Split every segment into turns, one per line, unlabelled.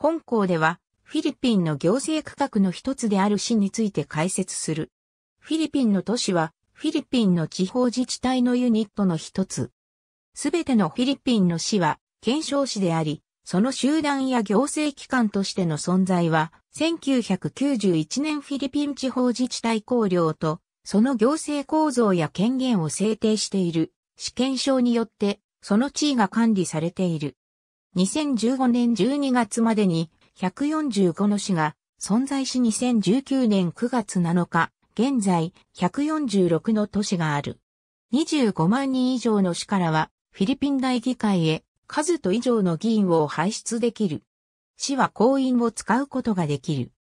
本校では、フィリピンの行政区画の一つである市について解説する。フィリピンの都市は、フィリピンの地方自治体のユニットの一つ。すべてのフィリピンの市は、検証市であり、その集団や行政機関としての存在は、1991年フィリピン地方自治体考領と、その行政構造や権限を制定している、試験証によって、その地位が管理されている。2015年12月までに145の市が存在し2019年9月7日、現在146の都市がある。25万人以上の市からはフィリピン大議会へ数と以上の議員を輩出できる。市は公員を使うことができる。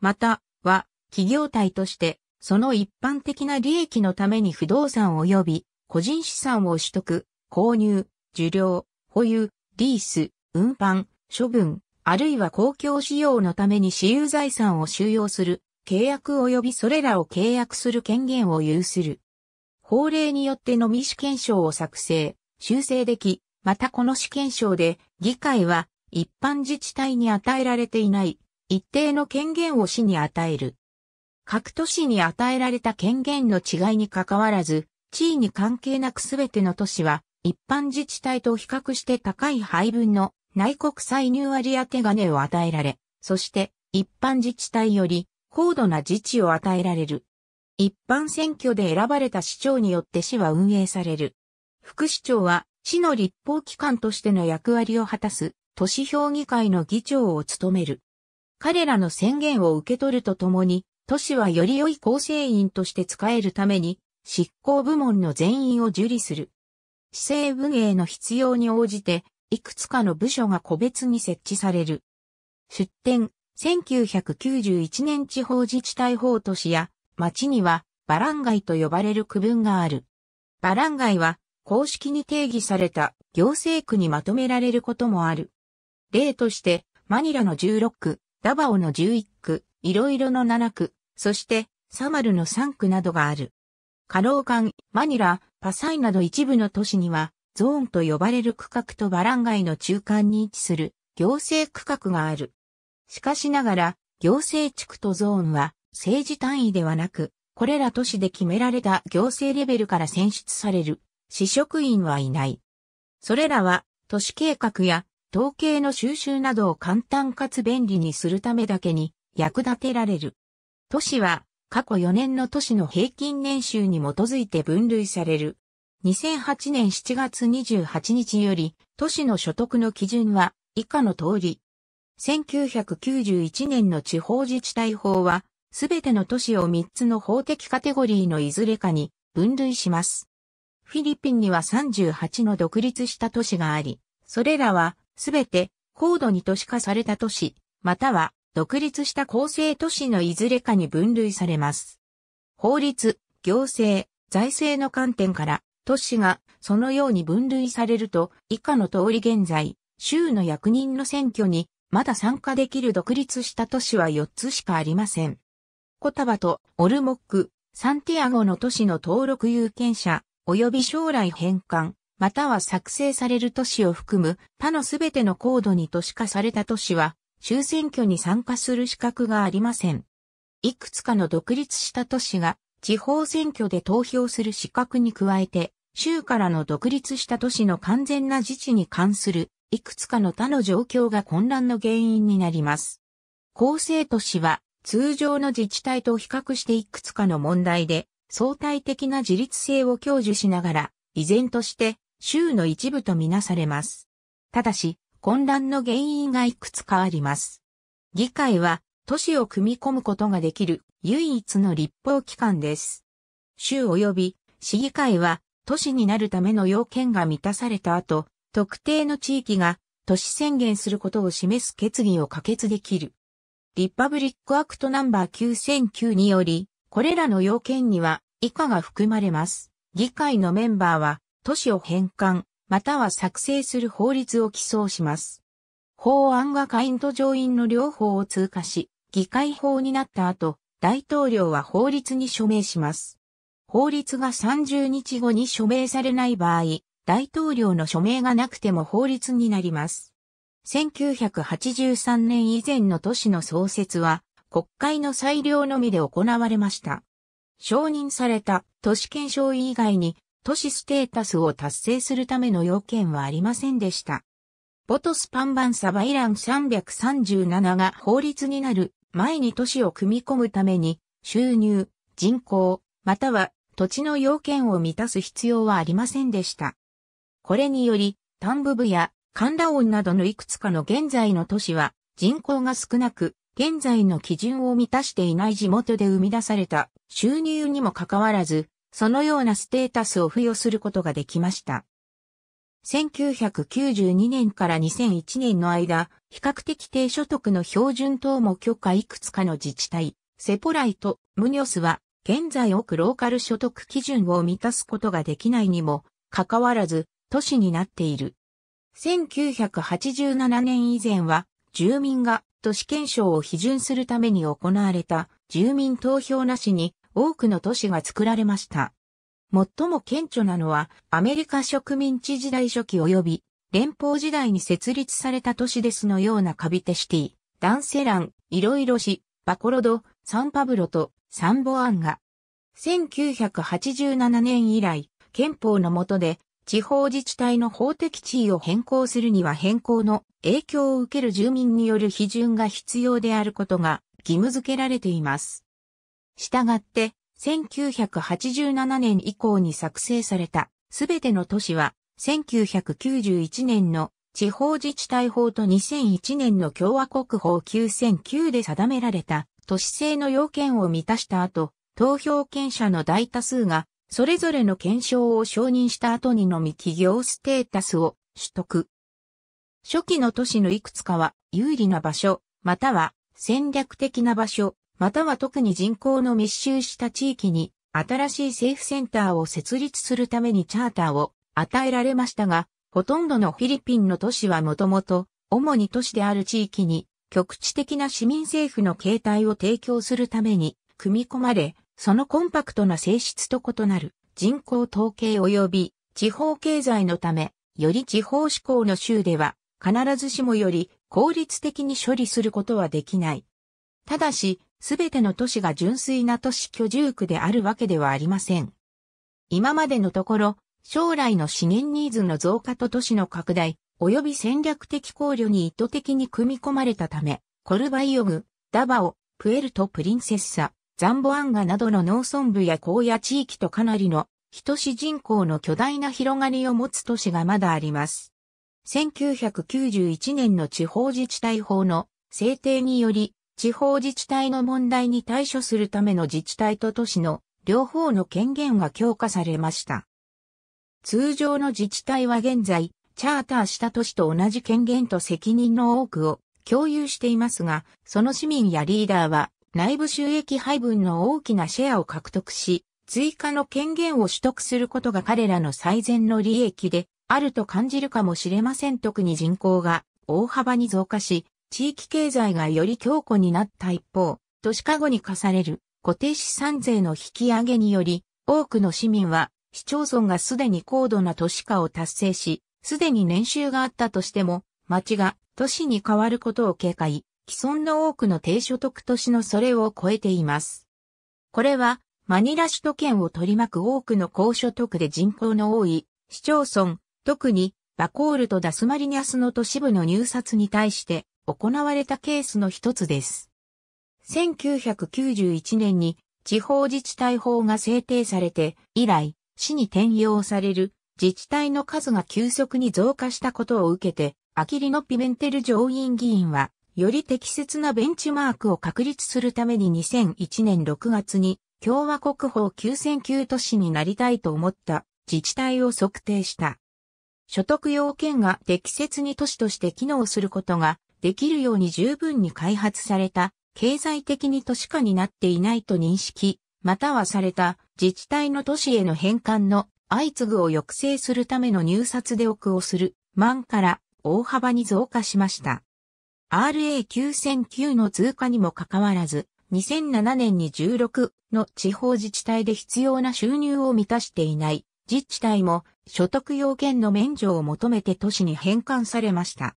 また、は、企業体として、その一般的な利益のために不動産及び個人資産を取得、購入、受領、保有、リース、運搬、処分、あるいは公共使用のために私有財産を収容する、契約及びそれらを契約する権限を有する。法令によってのみ試験証を作成、修正でき、またこの試験証で、議会は一般自治体に与えられていない一定の権限を市に与える。各都市に与えられた権限の違いに関わらず、地位に関係なくすべての都市は一般自治体と比較して高い配分の内国歳入割当金を与えられ、そして一般自治体より高度な自治を与えられる。一般選挙で選ばれた市長によって市は運営される。副市長は市の立法機関としての役割を果たす都市評議会の議長を務める。彼らの宣言を受け取るとともに、都市はより良い構成員として使えるために、執行部門の全員を受理する。市政文営の必要に応じて、いくつかの部署が個別に設置される。出展、1991年地方自治体法都市や町にはバランガイと呼ばれる区分がある。バランガイは公式に定義された行政区にまとめられることもある。例として、マニラの16区、ダバオの11区、いろいろの7区、そしてサマルの3区などがある。カローカン、マニラ、パサイなど一部の都市には、ゾーンと呼ばれる区画とバラン街の中間に位置する行政区画がある。しかしながら、行政地区とゾーンは政治単位ではなく、これら都市で決められた行政レベルから選出される市職員はいない。それらは都市計画や統計の収集などを簡単かつ便利にするためだけに役立てられる。都市は過去4年の都市の平均年収に基づいて分類される。2008年7月28日より、都市の所得の基準は以下の通り。1991年の地方自治体法は、すべての都市を3つの法的カテゴリーのいずれかに分類します。フィリピンには38の独立した都市があり、それらはすべて高度に都市化された都市、または独立した構成都市のいずれかに分類されます。法律、行政、財政の観点から、都市がそのように分類されると、以下の通り現在、州の役人の選挙に、まだ参加できる独立した都市は4つしかありません。コタバとオルモック、サンティアゴの都市の登録有権者、及び将来返還、または作成される都市を含む他のすべての高度に都市化された都市は州選挙に参加する資格がありません。いくつかの独立した都市が地方選挙で投票する資格に加えて、州からの独立した都市の完全な自治に関するいくつかの他の状況が混乱の原因になります。構成都市は通常の自治体と比較していくつかの問題で相対的な自立性を享受しながら、依然として州の一部とみなされます。ただし、混乱の原因がいくつかあります。議会は都市を組み込むことができる唯一の立法機関です。州及び市議会は都市になるための要件が満たされた後、特定の地域が都市宣言することを示す決議を可決できる。リパブリックアクトナンバー9009により、これらの要件には以下が含まれます。議会のメンバーは都市を返還、または作成する法律を起草します。法案が下院と上院の両方を通過し、議会法になった後、大統領は法律に署名します。法律が30日後に署名されない場合、大統領の署名がなくても法律になります。1983年以前の都市の創設は、国会の裁量のみで行われました。承認された都市憲章以外に都市ステータスを達成するための要件はありませんでした。ボトスパンバンサバイラン337が法律になる前に都市を組み込むために収入、人口、または土地の要件を満たす必要はありませんでした。これにより、タンブブやカンラオンなどのいくつかの現在の都市は人口が少なく、現在の基準を満たしていない地元で生み出された収入にもかかわらず、そのようなステータスを付与することができました。1992年から2001年の間、比較的低所得の標準等も許可いくつかの自治体、セポライト、ムニョスは、現在奥ローカル所得基準を満たすことができないにも、かかわらず、都市になっている。1987年以前は、住民が都市検証を批准するために行われた住民投票なしに多くの都市が作られました。最も顕著なのは、アメリカ植民地時代初期及び、連邦時代に設立された都市ですのようなカビテシティ、ダンセラン、いろいろ市、バコロド、サンパブロとサンボアンガ。1987年以来、憲法の下で、地方自治体の法的地位を変更するには変更の影響を受ける住民による批准が必要であることが義務付けられています。従って、1987年以降に作成されたすべての都市は、1991年の地方自治体法と2001年の共和国法9009で定められた都市制の要件を満たした後、投票権者の大多数が、それぞれの検証を承認した後にのみ企業ステータスを取得。初期の都市のいくつかは有利な場所、または戦略的な場所、または特に人口の密集した地域に新しい政府センターを設立するためにチャーターを与えられましたが、ほとんどのフィリピンの都市はもともと、主に都市である地域に、局地的な市民政府の形態を提供するために、組み込まれ、そのコンパクトな性質と異なる人口統計及び地方経済のため、より地方志向の州では、必ずしもより効率的に処理することはできない。ただし、すべての都市が純粋な都市居住区であるわけではありません。今までのところ、将来の資源ニーズの増加と都市の拡大、及び戦略的考慮に意図的に組み込まれたため、コルバイオグ、ダバオ、プエルト・プリンセッサ、ザンボアンガなどの農村部や荒野地域とかなりの、人市人口の巨大な広がりを持つ都市がまだあります。1991年の地方自治体法の制定により、地方自治体の問題に対処するための自治体と都市の両方の権限が強化されました。通常の自治体は現在、チャーターした都市と同じ権限と責任の多くを共有していますが、その市民やリーダーは内部収益配分の大きなシェアを獲得し、追加の権限を取得することが彼らの最善の利益であると感じるかもしれません。特に人口が大幅に増加し、地域経済がより強固になった一方、都市化後に課される固定資産税の引き上げにより、多くの市民は市町村がすでに高度な都市化を達成し、すでに年収があったとしても、町が都市に変わることを警戒、既存の多くの低所得都市のそれを超えています。これは、マニラ首都圏を取り巻く多くの高所得で人口の多い市町村、特にバコールとダスマリニャスの都市部の入札に対して行われたケースの一つです。1991年に地方自治体法が制定されて以来、市に転用される自治体の数が急速に増加したことを受けて、アキリノ・ピメンテル上院議員は、より適切なベンチマークを確立するために2001年6月に共和国法9009都市になりたいと思った自治体を測定した。所得要件が適切に都市として機能することができるように十分に開発された、経済的に都市化になっていないと認識、またはされた自治体の都市への返還の相次ぐを抑制するための入札で億をする万から大幅に増加しました。RA9009 の通過にもかかわらず、2007年に16の地方自治体で必要な収入を満たしていない自治体も所得要件の免除を求めて都市に返還されました。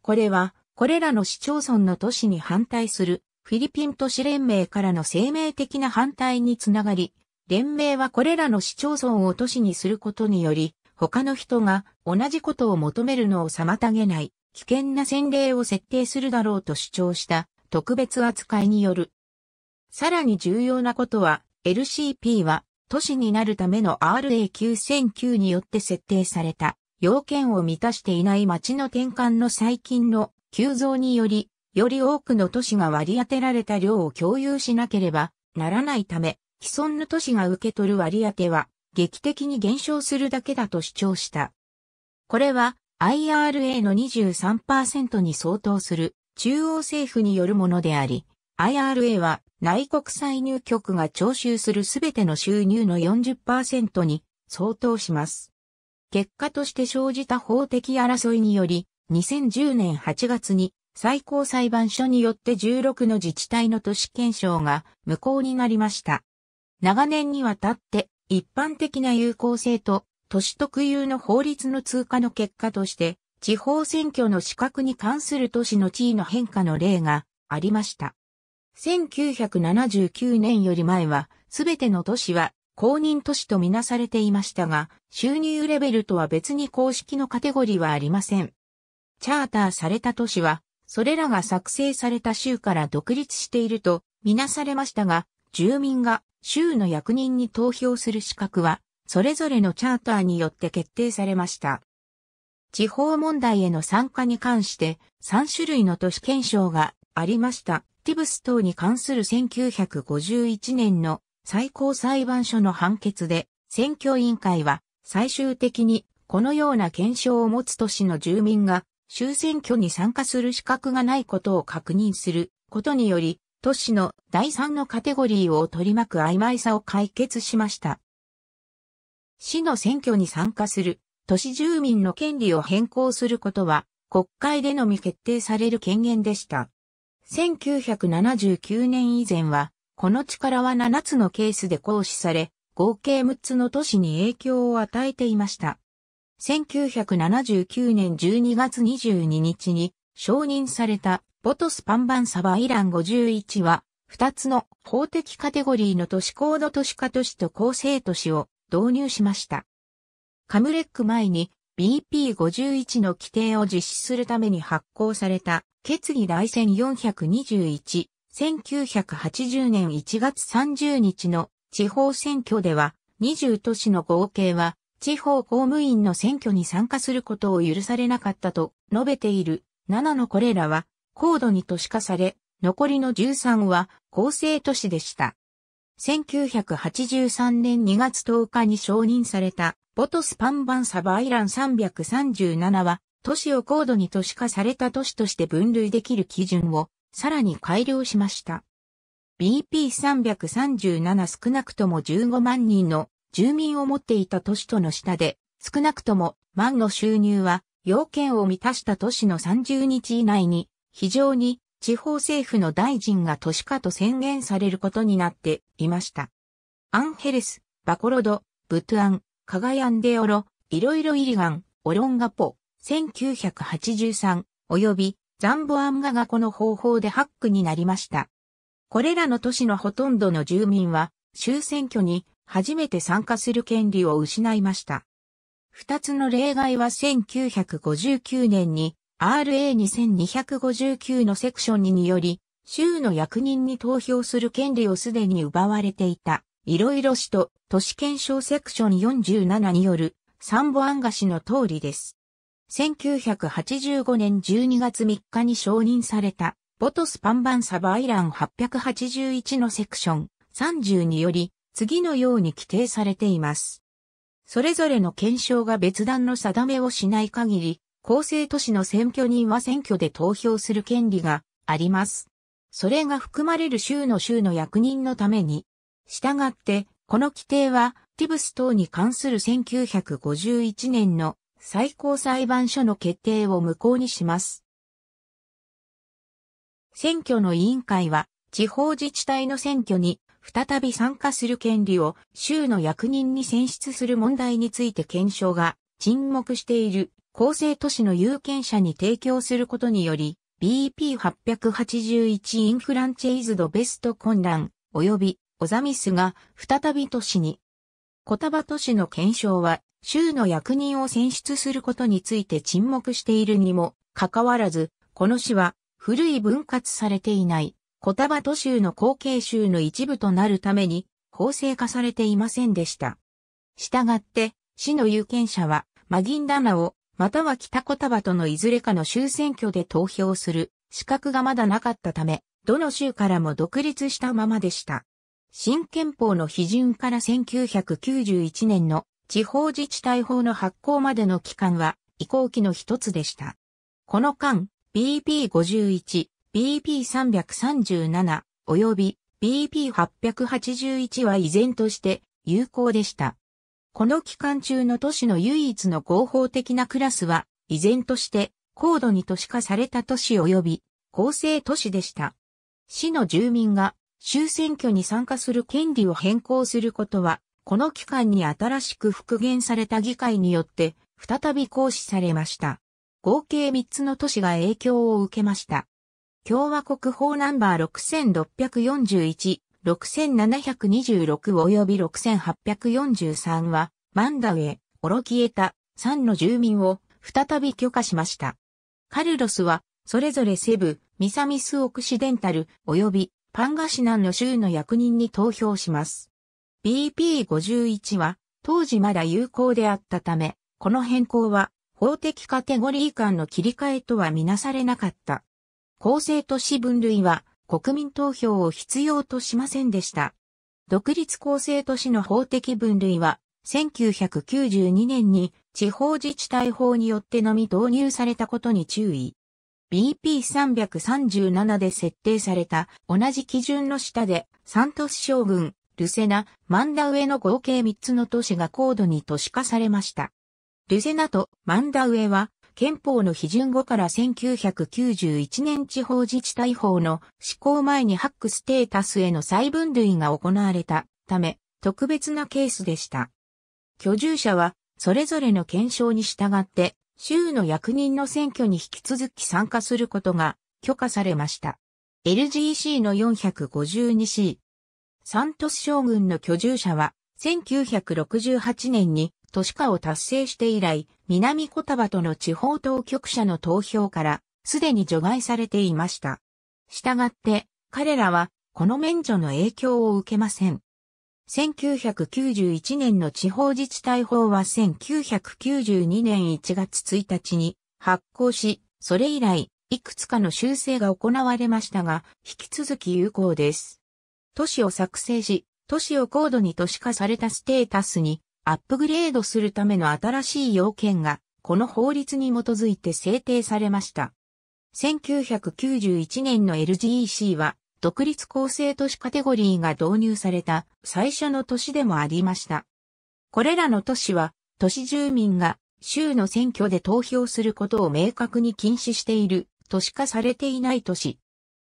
これはこれらの市町村の都市に反対するフィリピン都市連盟からの生命的な反対につながり、連盟はこれらの市町村を都市にすることにより、他の人が同じことを求めるのを妨げない危険な先例を設定するだろうと主張した特別扱いによる。さらに重要なことは、LCP は都市になるための RA9009 によって設定された要件を満たしていない町の転換の最近の急増により、より多くの都市が割り当てられた量を共有しなければならないため、既存の都市が受け取る割り当ては劇的に減少するだけだと主張した。これは IRA の23%に相当する中央政府によるものであり、IRA は内国歳入局が徴収するすべての収入の40%に相当します。結果として生じた法的争いにより、2010年8月に最高裁判所によって16の自治体の都市検証が無効になりました。長年にわたって一般的な有効性と都市特有の法律の通過の結果として地方選挙の資格に関する都市の地位の変化の例がありました。1979年より前はすべての都市は公認都市とみなされていましたが、収入レベルとは別に公式のカテゴリーはありません。チャーターされた都市は、それらが作成された州から独立しているとみなされましたが、住民が州の役人に投票する資格は、それぞれのチャーターによって決定されました。地方問題への参加に関して3種類の都市憲章がありました。ティブス等に関する1951年の最高裁判所の判決で、選挙委員会は最終的にこのような憲章を持つ都市の住民が州選挙に参加する資格がないことを確認することにより、都市の第3のカテゴリーを取り巻く曖昧さを解決しました。市の選挙に参加する都市住民の権利を変更することは国会でのみ決定される権限でした。1979年以前は、この力は7つのケースで行使され、合計6つの都市に影響を与えていました。1979年12月22日に承認されたボトスパンバンサバイラン51は、2つの法的カテゴリーの都市高度都市化都市と構成都市を導入しました。カムレック前に BP51 の規定を実施するために発行された決議来線421、1980年1月30日の地方選挙では20都市の合計は地方公務員の選挙に参加することを許されなかったと述べている7のこれらは高度に都市化され、残りの13は厚生都市でした。1983年2月10日に承認されたボトスパンバンサバイラン337は都市を高度に都市化された都市として分類できる基準をさらに改良しました。BP337 少なくとも15万人の住民を持っていた都市との下で、少なくとも万の収入は要件を満たした都市の30日以内に、非常に地方政府の大臣が都市化と宣言されることになっていました。アンヘレス、バコロド、ブトアン、カガヤンデオロ、イロイロイリガン、オロンガポ、1983、及びザンボアンガがこの方法でハックになりました。これらの都市のほとんどの住民は、州選挙に初めて参加する権利を失いました。二つの例外は1959年に RA2259 のセクション2により、州の役人に投票する権利をすでに奪われていた、いろいろ市と都市検証セクション47によるサンボアンガ氏の通りです。1985年12月3日に承認された、ボトスパンバンサバイラン881のセクション30により、次のように規定されています。それぞれの検証が別段の定めをしない限り、厚生都市の選挙人は選挙で投票する権利があります。それが含まれる州の州の役人のために。したがって、この規定は、ティブス等に関する1951年の最高裁判所の決定を無効にします。選挙の委員会は、地方自治体の選挙に再び参加する権利を州の役人に選出する問題について検証が沈黙している公正都市の有権者に提供することにより BP881 インフランチェイズドベスト混乱及びオザミスが再び都市にコタバ都市の検証は州の役人を選出することについて沈黙しているにもかかわらず、この市は古い分割されていない。コタバト州の後継州の一部となるために法制化されていませんでした。したがって、市の有権者は、マギンダナを、または北コタバトのいずれかの州選挙で投票する資格がまだなかったため、どの州からも独立したままでした。新憲法の批准から1991年の地方自治体法の発行までの期間は移行期の一つでした。この間、BP51 BP337 及び BP881 は依然として有効でした。この期間中の都市の唯一の合法的なクラスは、依然として高度に都市化された都市及び公正都市でした。市の住民が州選挙に参加する権利を変更することは、この期間に新しく復元された議会によって再び行使されました。合計3つの都市が影響を受けました。共和国法ナンバー6641、6726及び6843は、マンダウェ、オロキエタ、3の住民を再び許可しました。カルロスは、それぞれセブ、ミサミスオクシデンタル、及びパンガシナンの州の役人に投票します。BP51 は、当時まだ有効であったため、この変更は、法的カテゴリー間の切り替えとはみなされなかった。公正都市分類は国民投票を必要としませんでした。独立公正都市の法的分類は1992年に地方自治体法によってのみ導入されたことに注意。BP337 で設定された同じ基準の下でサントス将軍、ルセナ、マンダウエの合計3つの都市が高度に都市化されました。ルセナとマンダウエは憲法の批准後から1991年地方自治体法の施行前にハックステータスへの再分類が行われたため、特別なケースでした。居住者は、それぞれの検証に従って、州の役人の選挙に引き続き参加することが許可されました。LGC の 452C。サントス将軍の居住者は、1968年に都市化を達成して以来、南コタバとの地方当局者の投票からすでに除外されていました。したがって彼らはこの免除の影響を受けません。1991年の地方自治体法は1992年1月1日に発行し、それ以来、いくつかの修正が行われましたが、引き続き有効です。都市を作成し、都市を高度に都市化されたステータスにアップグレードするための新しい要件が、この法律に基づいて制定されました。1991年の LGEC は、独立構成都市カテゴリーが導入された最初の都市でもありました。これらの都市は、都市住民が州の選挙で投票することを明確に禁止している、都市化されていない都市。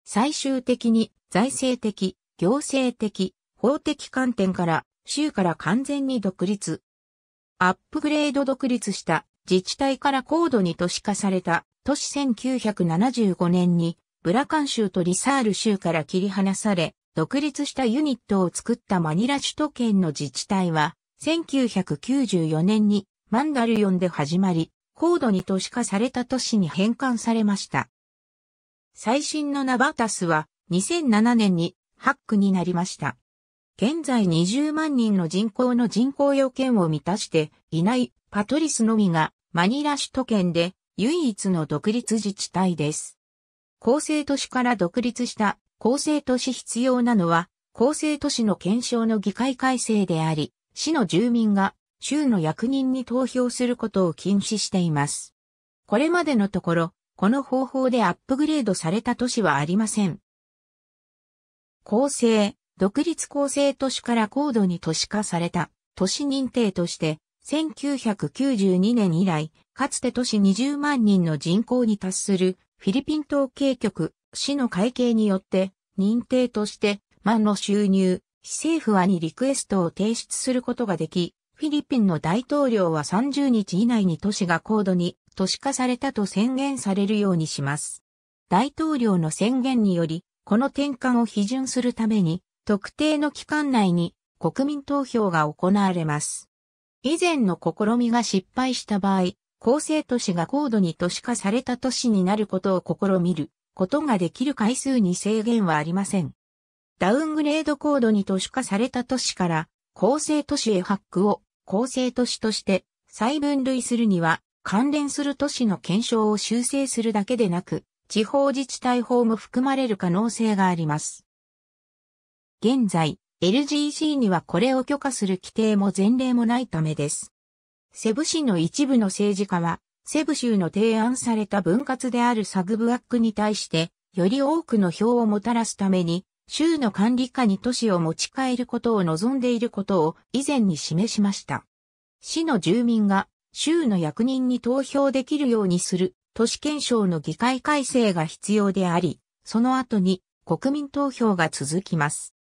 最終的に財政的、行政的、法的観点から州から完全に独立。アップグレード独立した自治体から高度に都市化された都市1975年にブラカン州とリサール州から切り離され独立したユニットを作ったマニラ首都圏の自治体は1994年にマンダルヨンで始まり高度に都市化された都市に返還されました。最新のナバタスは2007年にハックになりました。現在20万人の人口の人口要件を満たしていないパトリスのみがマニラ首都圏で唯一の独立自治体です。厚生都市から独立した厚生都市必要なのは厚生都市の検証の議会改正であり、市の住民が州の役人に投票することを禁止しています。これまでのところ、この方法でアップグレードされた都市はありません。厚生独立構成都市から高度に都市化された都市認定として、1992年以来、かつて都市20万人の人口に達するフィリピン統計局、市の会計によって認定として万の収入、非政府はにリクエストを提出することができ、フィリピンの大統領は30日以内に都市が高度に都市化されたと宣言されるようにします。大統領の宣言により、この転換を批准するために、特定の期間内に国民投票が行われます。以前の試みが失敗した場合、構成都市が高度に都市化された都市になることを試みることができる回数に制限はありません。ダウングレード高度に都市化された都市から構成都市へ発クを構成都市として再分類するには関連する都市の検証を修正するだけでなく地方自治体法も含まれる可能性があります。現在、LGC にはこれを許可する規定も前例もないためです。セブ市の一部の政治家は、セブ州の提案された分割であるサグブアックに対して、より多くの票をもたらすために、州の管理下に都市を持ち帰ることを望んでいることを以前に示しました。市の住民が州の役人に投票できるようにする都市憲章の議会改正が必要であり、その後に国民投票が続きます。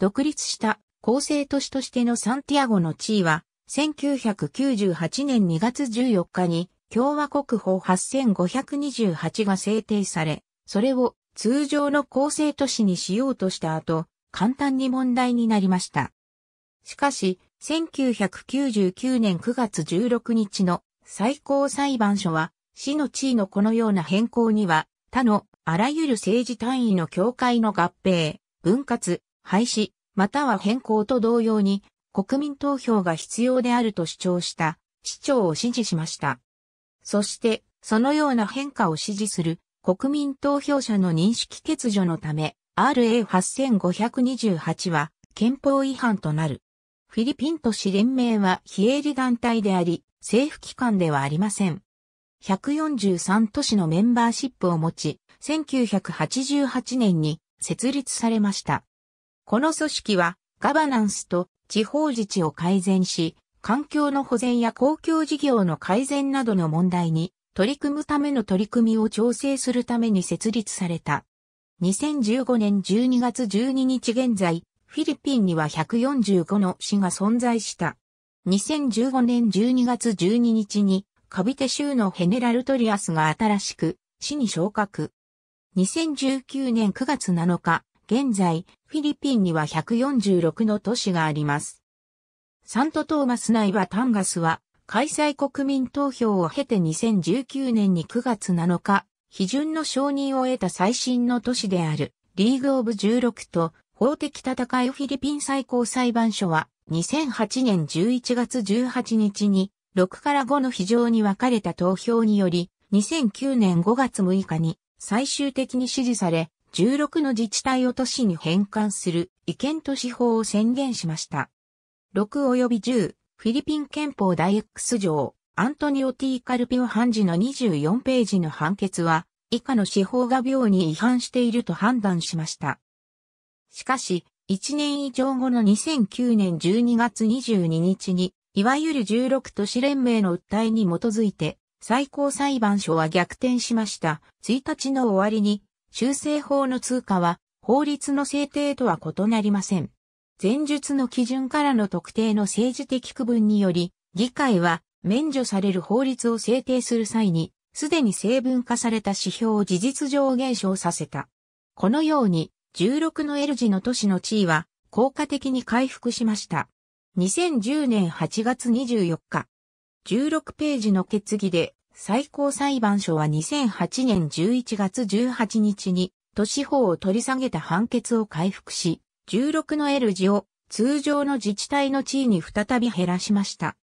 独立した構成都市としてのサンティアゴの地位は、1998年2月14日に共和国法8528が制定され、それを通常の構成都市にしようとした後、簡単に問題になりました。しかし、1999年9月16日の最高裁判所は、市の地位のこのような変更には、他のあらゆる政治単位の境界の合併、分割、廃止、または変更と同様に国民投票が必要であると主張した市長を支持しました。そして、そのような変化を支持する国民投票者の認識欠如のため、RA8528 は憲法違反となる。フィリピン都市連盟は非営利団体であり、政府機関ではありません。143都市のメンバーシップを持ち、1988年に設立されました。この組織はガバナンスと地方自治を改善し、環境の保全や公共事業の改善などの問題に取り組むための取り組みを調整するために設立された。2015年12月12日現在、フィリピンには145の市が存在した。2015年12月12日に、カビテ州のヘネラルトリアスが新しく、市に昇格。2019年9月7日、現在、フィリピンには146の都市があります。サントトーマス内はタンガスは開催国民投票を経て2019年に9月7日、批准の承認を得た最新の都市であるリーグオブ16と法的戦いフィリピン最高裁判所は2008年11月18日に6から5の非常に分かれた投票により2009年5月6日に最終的に支持され16の自治体を都市に返還する違憲都市法を宣言しました。6及び10、フィリピン憲法第 X 条、アントニオ・ティ・カルピオ判事の24ページの判決は、以下の司法が病に違反していると判断しました。しかし、1年以上後の2009年12月22日に、いわゆる16都市連盟の訴えに基づいて、最高裁判所は逆転しました。1日の終わりに、修正法の通過は法律の制定とは異なりません。前述の基準からの特定の政治的区分により、議会は免除される法律を制定する際に、すでに成分化された指標を事実上減少させた。このように、16の L 字の都市の地位は、効果的に回復しました。2010年8月24日、16ページの決議で最高裁判所は2008年11月18日に都市法を取り下げた判決を回復し、16の L 字を通常の自治体の地位に再び減らしました。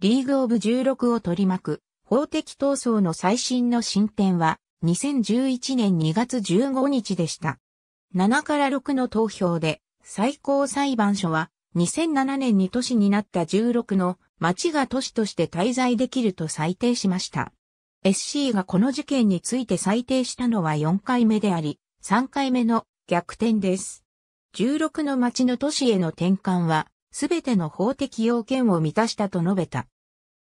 リーグオブ16を取り巻く法的闘争の最新の進展は2011年2月15日でした。7から6の投票で最高裁判所は2007年に都市になった16の町が都市として滞在できると裁定しました。SC がこの事件について裁定したのは4回目であり、3回目の逆転です。16の町の都市への転換は、すべての法的要件を満たしたと述べた。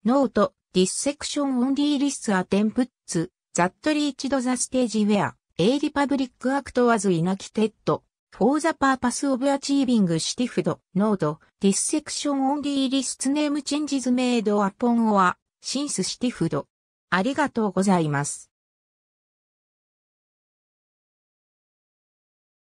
ノート、ディスセクションオンリーリスアテンプッツ、ザットリーチドザステージウェア、エイリパブリックアクトワズイナキテッド、for the purpose of achieving stiffed node t h i s s e c t i o n only list s name changes made upon or since stiffed ありがとうございます。